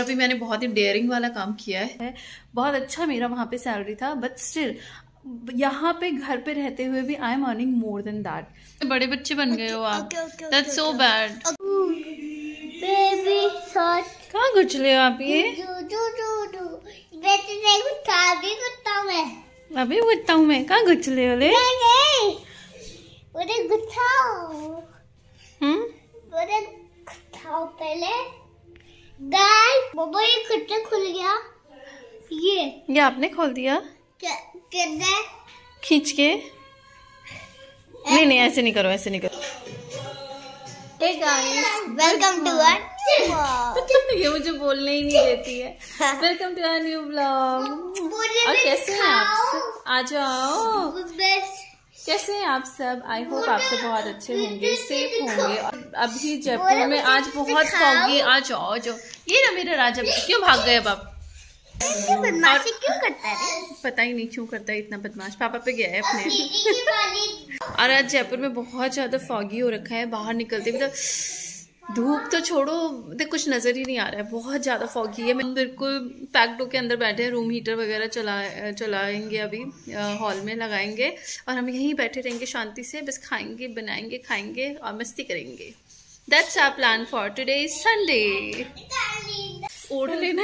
अभी मैंने बहुत ही डेयरिंग वाला काम किया है बहुत अच्छा मेरा वहाँ पे सैलरी था बट स्टिल यहाँ पे घर पे रहते हुए भी I am earning more than that बड़े बच्चे बन गए हो आप सो बैड कहाँ गुचले हो आप ये अभी गुटता हूँ मैं कहाँ गुचले हो ले गुच्छा हम्म पहले बाबा ये कट्टा खुल गया ये ये आपने खोल दिया क्या खींच के नहीं नहीं ऐसे नहीं करो ऐसे नहीं करो वेलकम टू आवर ये मुझे बोलने ही नहीं देती है welcome to our new blog और कैसे हैं आप आ जाओ कैसे हैं आप सब आई होप आप सब बहुत अच्छे होंगे सेफ होंगे और अभी जयपुर में आज बहुत फॉगी आ जाओ जाओ ये ना मेरा राजा क्यों भाग गए बाप बदमाशी क्यों करता है पता ही नहीं क्यों करता है इतना बदमाश पापा पे गया है अपने और आज जयपुर में बहुत ज्यादा फॉगी हो रखा है बाहर निकलते मतलब धूप तो छोड़ो तो कुछ नजर ही नहीं आ रहा है बहुत ज्यादा फॉगी है मैं बिल्कुल पैक्ड होके अंदर बैठे हैं रूम हीटर वगैरह चला चलाएंगे अभी हॉल में लगाएंगे और हम यहीं बैठे रहेंगे शांति से बस खाएंगे बनाएंगे खाएंगे और मस्ती करेंगे That's our plan for today is Sunday. ओढ़ लेना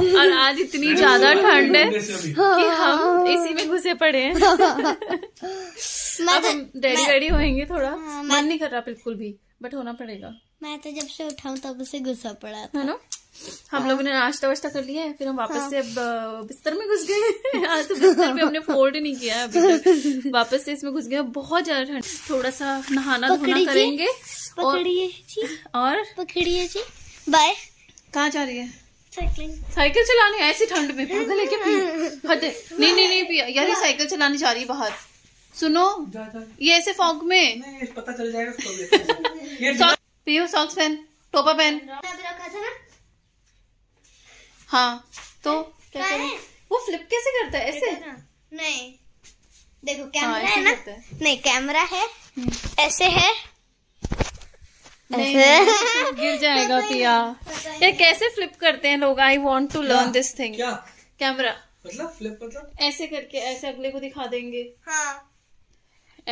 और आज इतनी ज्यादा ठंड है कि हम इसी में घुसे पड़े हैं अब हम रेडी रेडी होएंगे थोड़ा हाँ, मन नहीं कर रहा बिल्कुल भी बट होना पड़ेगा मैं तो जब से उठाऊ तब से घुसा पड़ा था ना हम हाँ। लोगों ने नाश्ता वाश्ता कर लिया है फिर हम वापस हाँ। से अब बिस्तर में घुस गए आज तो बिस्तर पे हमने फोल्ड नहीं किया है अभी वापस से इसमें घुस गए बहुत ज्यादा ठंड थोड़ा सा नहाना धोना करेंगे और पकड़िए जी बाय कहाँ जा रही है साइकिल चलाने ऐसी ठंड में पागल है क्या हद नहीं नहीं नहीं पिया यार ये साइकिल चलाने जा रही है बाहर सुनो ये ऐसे फॉग में पता चल जाएगा पियो सॉक्स पहन टोपा पहन हाँ तो क्या करें वो फ्लिप कैसे करता है ऐसे नहीं देखो कैमरा हाँ, है ना नहीं कैमरा है हम्म। ऐसे है ऐसे गिर जाएगा पिया ये कैसे फ्लिप करते हैं लोग I want to learn this thing camera मतलब फ्लिप मतलब ऐसे करके ऐसे अगले को दिखा देंगे हाँ।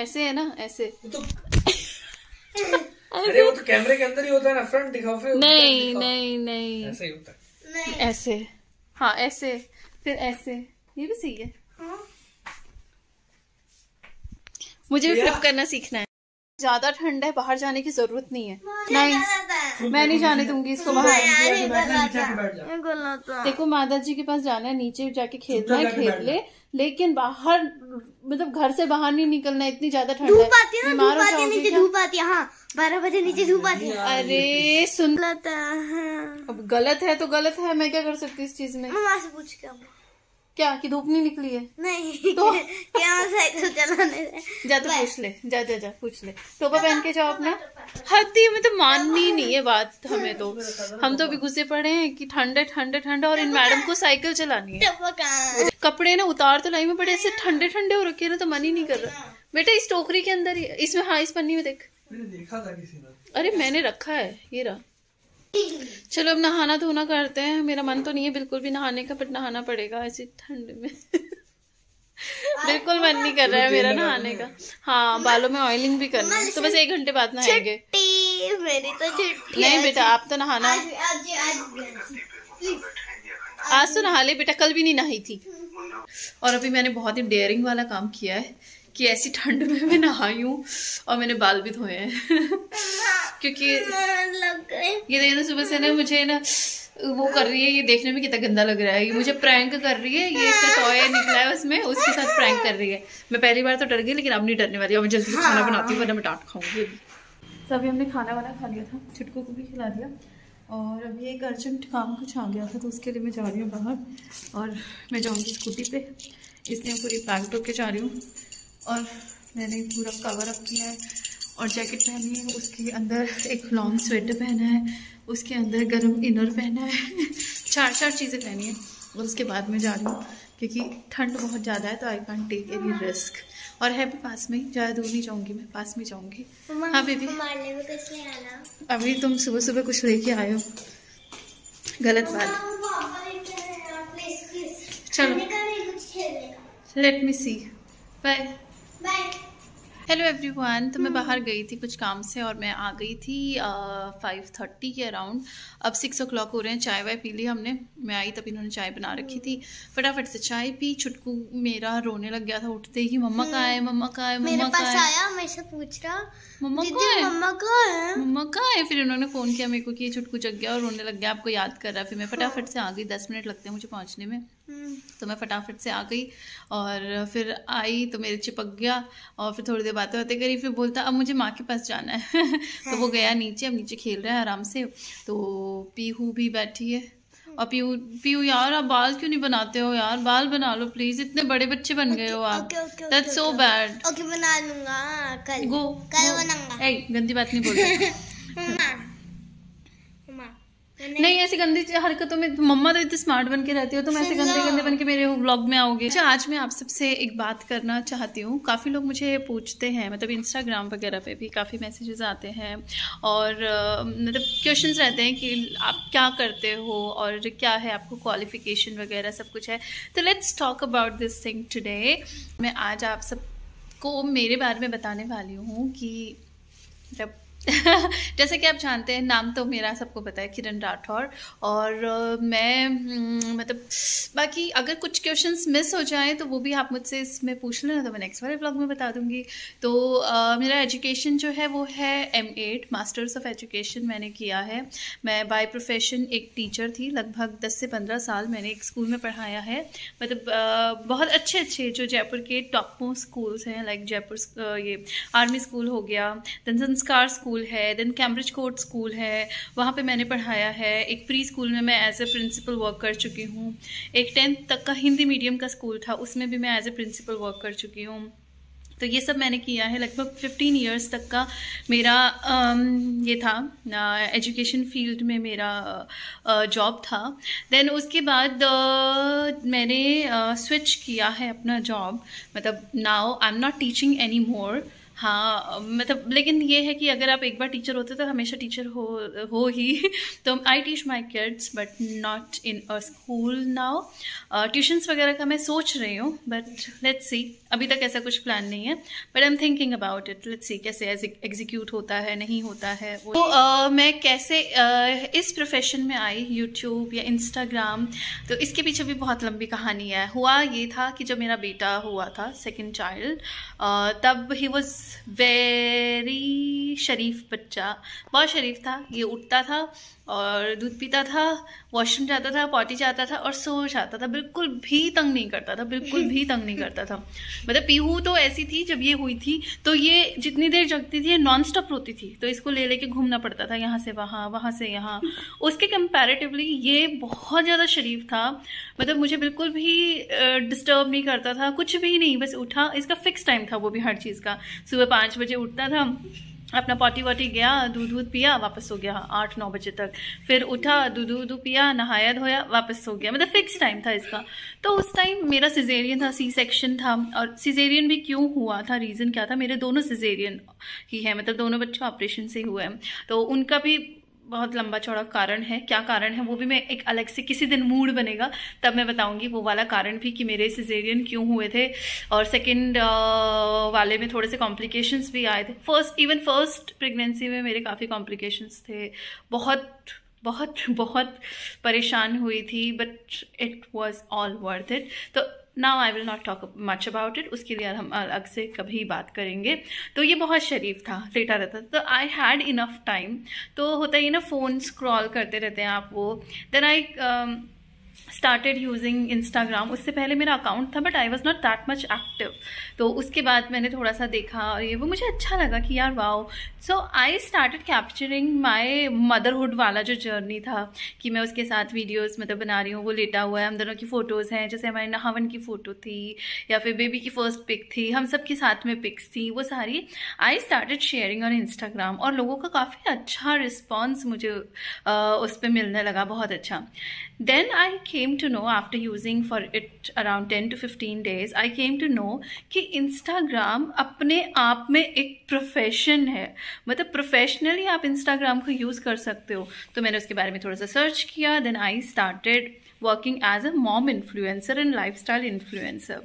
ऐसे है ना ऐसे तो- अरे वो तो कैमरे के अंदर ही होता है ना फ्रंट दिखाओ फिर नहीं नहीं नहीं ऐसे ही होता है ऐसे हाँ ऐसे फिर ऐसे ये भी सही है हाँ? मुझे भी फ्लिप करना सीखना है ज्यादा ठंड है बाहर जाने की जरूरत नहीं है नहीं मैं नहीं जाने दूंगी इसको बाहर देखो माता जी के पास जाना है नीचे जाके खेलना है खेल ले लेकिन बाहर मतलब घर से बाहर नहीं निकलना इतनी ज्यादा ठंड है बीमार हो जाओगे हाँ, बारह बजे नीचे धूप आती है अरे सुन लेता है हाँ। अब गलत है तो गलत है मैं क्या कर सकती इस चीज में मम्मा से पूछ के क्या कि धूप नहीं निकली है नहीं तो क्या साइकिल चलाने जा तो पूछ ले जा जा जा पूछ ले टोपा पहन के जाओ अपना हती हमें तो माननी ही नहीं है बात हमें तो हम तो अभी गुस्से पड़े हैं कि ठंडे ठंडे ठंडे और इन मैडम को साइकिल चलानी है कपड़े ना उतार तो लाई में पड़े ऐसे ठंडे ठंडे हो रखे ना तो मन ही नहीं कर रहा बेटा इस टोकरी के अंदर ही इसमें हाँ इस पन्नी में देख देखा था किसी ने अरे मैंने रखा है ये रहा चलो अब नहाना धोना करते हैं मेरा मन तो नहीं है बिल्कुल भी नहाने का बट नहाना पड़ेगा ऐसी ठंड में बिल्कुल मन नहीं कर रहा है मेरा नहाने का हाँ बालों में ऑयलिंग भी करना है तो बस एक घंटे बाद नहाएंगे मेरी तो नहीं बेटा आप तो नहाना आज तो नहा ले बेटा कल भी नहीं नहाई थी और अभी मैंने बहुत ही डेयरिंग वाला काम किया है कि ऐसी ठंड में मैं नहाई हूँ और मैंने बाल भी धोए हैं क्योंकि ये देखिए तो ना सुबह से ना मुझे ना वो कर रही है ये देखने में कितना गंदा लग रहा है ये मुझे प्रैंक कर रही है ये इसका टॉय निकला है उसमें उसके साथ प्रैंक कर रही है मैं पहली बार तो डर गई लेकिन अब नहीं डरने वाली और मैं जल्दी खाना बनाती हूँ वरना मैं डांट खाऊंगी अभी तो अभी हमने खाना वाना खा लिया था छुटकों को भी खिला दिया और अभी एक अर्जेंट काम कुछ आ गया था तो उसके लिए मैं जा रही हूँ बाहर और मैं जाऊँगी स्कूटी पे इसलिए पूरी पैक टोक के जा रही हूँ और मैंने पूरा कवर अप किया है और जैकेट पहनी है उसके अंदर एक लॉन्ग स्वेटर पहना है उसके अंदर गर्म इनर पहना है चार चार चीज़ें पहनी है और उसके बाद में जा रही हूँ क्योंकि ठंड बहुत ज़्यादा है तो I can't take any risk और है भी पास में ज़्यादा दूर नहीं जाऊँगी मैं पास में जाऊँगी हाँ बेबी अभी तुम सुबह सुबह कुछ लेके आयो गलत बात चलो let me see bye hello everyone तो मैं hmm. बाहर गई थी कुछ काम से और मैं आ गई थी फाइव थर्टी के अराउंड अब सिक्स ओ क्लॉक हो रहे हैं चाय वाय पी ली हमने मैं आई तब इन्होंने चाय बना रखी hmm. थी फटाफट से चाय पी छुटकू मेरा रोने लग गया था उठते ही मम्मा का hmm. है मम्मा का है मम्मा का है पूछ रहा मम्मा का है मम्मा का फिर उन्होंने फ़ोन किया मेरे को कि छुटकू जग गया और रोने लग गया आपको याद कर रहा फिर मैं फटाफट से आ गई दस मिनट लगते हैं मुझे पहुँचने में तो मैं फटाफट से आ गई और फिर आई तो मेरे चिपक गया और फिर थोड़ी देर बातें होते करी फिर बोलता अब मुझे माँ के पास जाना है तो वो हाँ। गया नीचे अब नीचे खेल रहा है आराम से तो पीहू भी बैठी है और पीहू पीहू यार आप बाल क्यों नहीं बनाते हो यार बाल बना लो प्लीज इतने बड़े बच्चे बन गए हो आप दैट्स सो बैड ओके बना लूंगा हाँ, कल गो कल बनाऊंगा गंदी बात नहीं बोल हाँ। नहीं, नहीं ऐसी गंदी हरकतों में मम्मा तो इतनी स्मार्ट बन के रहती हो तुम तो ऐसे गंदे गंदे बन के मेरे ब्लॉग में आओगे अच्छा आज मैं आप सबसे एक बात करना चाहती हूँ काफ़ी लोग मुझे पूछते हैं मतलब इंस्टाग्राम वगैरह पे भी काफ़ी मैसेजेस आते हैं और मतलब क्वेश्चंस रहते हैं कि आप क्या करते हो और क्या है आपको क्वालिफिकेशन वगैरह सब कुछ है तो let's talk about this thing today मैं आज आप सबको मेरे बारे में बताने वाली हूँ कि मतलब जैसे कि आप जानते हैं नाम तो मेरा सबको पता है किरण राठौर और मैं हम्म, मतलब बाकी अगर कुछ क्वेश्चंस मिस हो जाएं तो वो भी आप मुझसे इसमें पूछ लेना तो मैं नेक्स्ट वाले ब्लॉग में बता दूंगी तो आ, मेरा एजुकेशन जो है वो है M Ed masters of education मैंने किया है मैं बाय प्रोफेशन एक टीचर थी लगभग दस से पंद्रह साल मैंने एक स्कूल में पढ़ाया है मतलब आ, बहुत अच्छे अच्छे जो जयपुर के टॉप मोस्ट स्कूल्स हैं लाइक जयपुर ये आर्मी स्कूल हो गया धन संस्कार स्कूल स्कूल है देन कैम्ब्रिज कोर्ट स्कूल है वहाँ पे मैंने पढ़ाया है एक प्री स्कूल में मैं एज ए प्रिंसिपल वर्क कर चुकी हूँ एक टेंथ तक का हिंदी मीडियम का स्कूल था उसमें भी मैं एज ए प्रिंसिपल वर्क कर चुकी हूँ तो ये सब मैंने किया है लगभग फिफ्टीन ईयर्स तक का मेरा ये था एजुकेशन फील्ड में मेरा जॉब था देन उसके बाद मैंने स्विच किया है अपना जॉब मतलब now I am not teaching any more हाँ मतलब लेकिन ये है कि अगर आप एक बार टीचर होते तो हमेशा टीचर हो हो ही तो I teach my kids but not in a school now tuitions वगैरह का मैं सोच रही हूँ बट लेट्स सी अभी तक ऐसा कुछ प्लान नहीं है but I am thinking about it let's see कैसे एग्जीक्यूट होता है नहीं होता है वो तो uh, मैं कैसे uh, इस प्रोफेशन में आई यूट्यूब या इंस्टाग्राम तो इसके पीछे भी बहुत लंबी कहानी है हुआ ये था कि जब मेरा बेटा हुआ था सेकेंड चाइल्ड uh, तब ही वॉज वेरी शरीफ बच्चा बहुत शरीफ था ये उठता था और दूध पीता था वॉशरूम जाता था पॉटी जाता था और सो जाता था बिल्कुल भी तंग नहीं करता था बिल्कुल भी तंग नहीं करता था मतलब पीहू तो ऐसी थी जब ये हुई थी तो ये जितनी देर जगती थी ये नॉन स्टॉप रोती थी तो इसको ले लेके घूमना पड़ता था यहाँ से वहाँ वहाँ से यहाँ उसके कंपेरेटिवली ये बहुत ज़्यादा शरीफ था मतलब मुझे बिल्कुल भी डिस्टर्ब नहीं करता था कुछ भी नहीं बस उठा इसका फिक्स टाइम था वो भी हर चीज़ का सुबह पाँच बजे उठता था अपना पॉटी वॉटी गया दूध वूध पिया वापस हो गया आठ नौ बजे तक फिर उठा दूध वूध पिया नहाया धोया वापस हो गया मतलब फिक्स टाइम था इसका तो उस टाइम मेरा सिजेरियन था सी सेक्शन था और सिजेरियन भी क्यों हुआ था रीज़न क्या था मेरे दोनों सिजेरियन ही है मतलब दोनों बच्चों ऑपरेशन से हुआ है तो उनका भी बहुत लंबा चौड़ा कारण है क्या कारण है वो भी मैं एक अलग से किसी दिन मूड बनेगा तब मैं बताऊंगी वो वाला कारण भी कि मेरे सिजेरियन क्यों हुए थे और सेकंड वाले में थोड़े से कॉम्प्लिकेशंस भी आए थे फर्स्ट इवन फर्स्ट प्रेगनेंसी में मेरे काफ़ी कॉम्प्लिकेशंस थे बहुत बहुत बहुत परेशान हुई थी but it was all worth it तो now I will not talk much about it उसके लिए हम अलग से कभी बात करेंगे तो ये बहुत शरीफ था लेटा रहता था तो आई हैड इनफ टाइम तो होता ही ना फ़ोन स्क्रॉल करते रहते हैं आप वो then I started using Instagram उससे पहले मेरा अकाउंट था but I was not that much active तो उसके बाद मैंने थोड़ा सा देखा और ये वो मुझे अच्छा लगा कि यार wow so I started capturing my motherhood वाला जो जर्नी था कि मैं उसके साथ वीडियोज़ मतलब बना रही हूँ वो लेटा हुआ है हम दोनों की फ़ोटोज़ हैं जैसे हमारे नहावन की फ़ोटो थी या फिर बेबी की फर्स्ट पिक थी हम सब के साथ में पिक्स थी वो सारी I started sharing on Instagram और लोगों का काफ़ी अच्छा रिस्पॉन्स मुझे आ, उस पर मिलने लगा बहुत अच्छा then I came to know after using for it around 10 to 15 days I came to know कि Instagram अपने आप में एक प्रोफेशन है मतलब प्रोफेशनली आप Instagram को यूज़ कर सकते हो तो मैंने उसके बारे में थोड़ा सा सर्च किया then I started working as a mom influencer and lifestyle influencer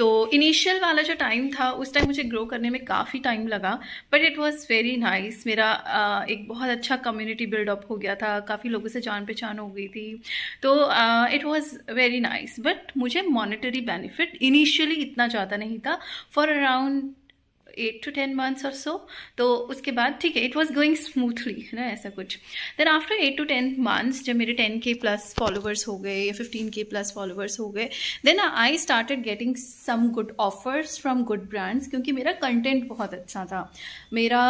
तो इनिशियल वाला जो टाइम था उस टाइम मुझे ग्रो करने में काफ़ी टाइम लगा but it was very nice मेरा uh, एक बहुत अच्छा कम्युनिटी बिल्डअप हो गया था काफ़ी लोगों से जान पहचान हो गई थी तो it was very nice but मुझे मॉनिटरी बेनिफिट इनिशियली इतना ज़्यादा नहीं था for around eight to ten months और सो तो उसके बाद ठीक है इट वॉज गोइंग स्मूथली है ना ऐसा कुछ then after eight to ten months जब मेरे टेन के प्लस फॉलोअर्स हो गए या फिफ्टीन के प्लस फॉलोअर्स हो गए then I started getting some good offers from good brands क्योंकि मेरा कंटेंट बहुत अच्छा था मेरा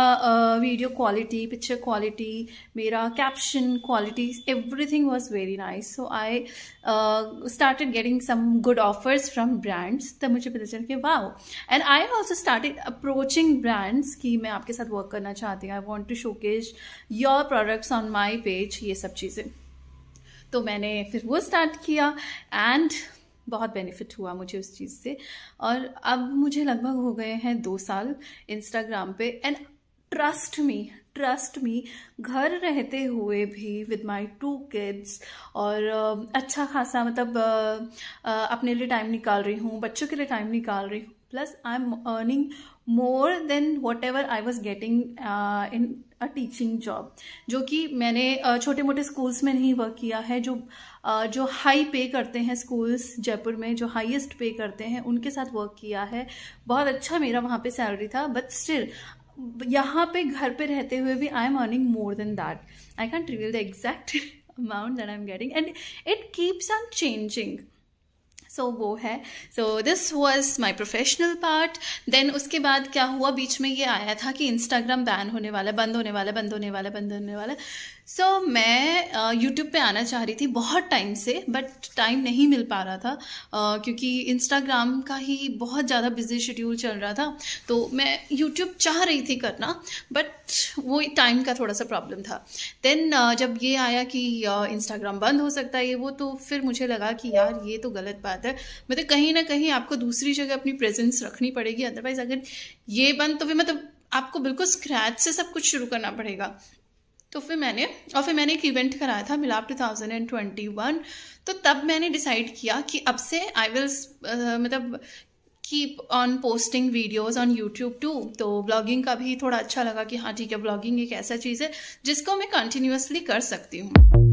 वीडियो क्वालिटी पिक्चर क्वालिटी मेरा caption quality everything was very nice so I started getting some good offers from brands तब मुझे पता चल कि वाह and I also started approaching brands कि मैं आपके साथ वर्क करना चाहती हूँ I want to showcase your products on my page ये सब चीज़ें तो मैंने फिर वो स्टार्ट किया एंड बहुत बेनिफिट हुआ मुझे उस चीज़ से और अब मुझे लगभग हो गए हैं दो साल इंस्टाग्राम पे and trust me trust me घर रहते हुए भी विद माय टू किड्स और अच्छा खासा मतलब अपने लिए टाइम निकाल रही हूँ बच्चों के लिए टाइम निकाल रही हूँ plus I am earning more than whatever I was getting in a teaching job जो कि मैंने छोटे मोटे स्कूल्स में नहीं वर्क किया है जो जो हाई पे करते हैं स्कूल्स जयपुर में जो हाइएस्ट पे करते हैं उनके साथ वर्क किया है बहुत अच्छा मेरा वहाँ पे सैलरी था बट स्टिल यहाँ पे घर पे रहते हुए भी I am earning more than that I can reveal the exact amount that I am getting and it keeps on changing so वो है so this was my professional part then उसके बाद क्या हुआ बीच में ये आया था कि इंस्टाग्राम बैन होने वाला बंद होने वाला बंद होने वाला बंद होने वाला सो so, मैं यूट्यूब uh, पे आना चाह रही थी बहुत टाइम से बट टाइम नहीं मिल पा रहा था uh, क्योंकि इंस्टाग्राम का ही बहुत ज़्यादा बिजी शेड्यूल चल रहा था तो मैं यूट्यूब चाह रही थी करना बट वो टाइम का थोड़ा सा प्रॉब्लम था देन uh, जब ये आया कि इंस्टाग्राम बंद हो सकता है ये वो तो फिर मुझे लगा कि यार ये तो गलत बात है मतलब कहीं ना कहीं आपको दूसरी जगह अपनी प्रेजेंस रखनी पड़ेगी अदरवाइज़ अगर ये बंद तो फिर मतलब आपको बिल्कुल स्क्रैच से सब कुछ शुरू करना पड़ेगा तो फिर मैंने और फिर मैंने एक इवेंट कराया था Milap two thousand and twenty one तो तब मैंने डिसाइड किया कि अब से आई विल uh, मतलब keep on posting videos on YouTube too तो ब्लॉगिंग का भी थोड़ा अच्छा लगा कि हाँ ठीक है ब्लॉगिंग एक ऐसा चीज़ है जिसको मैं कंटिन्यूसली कर सकती हूँ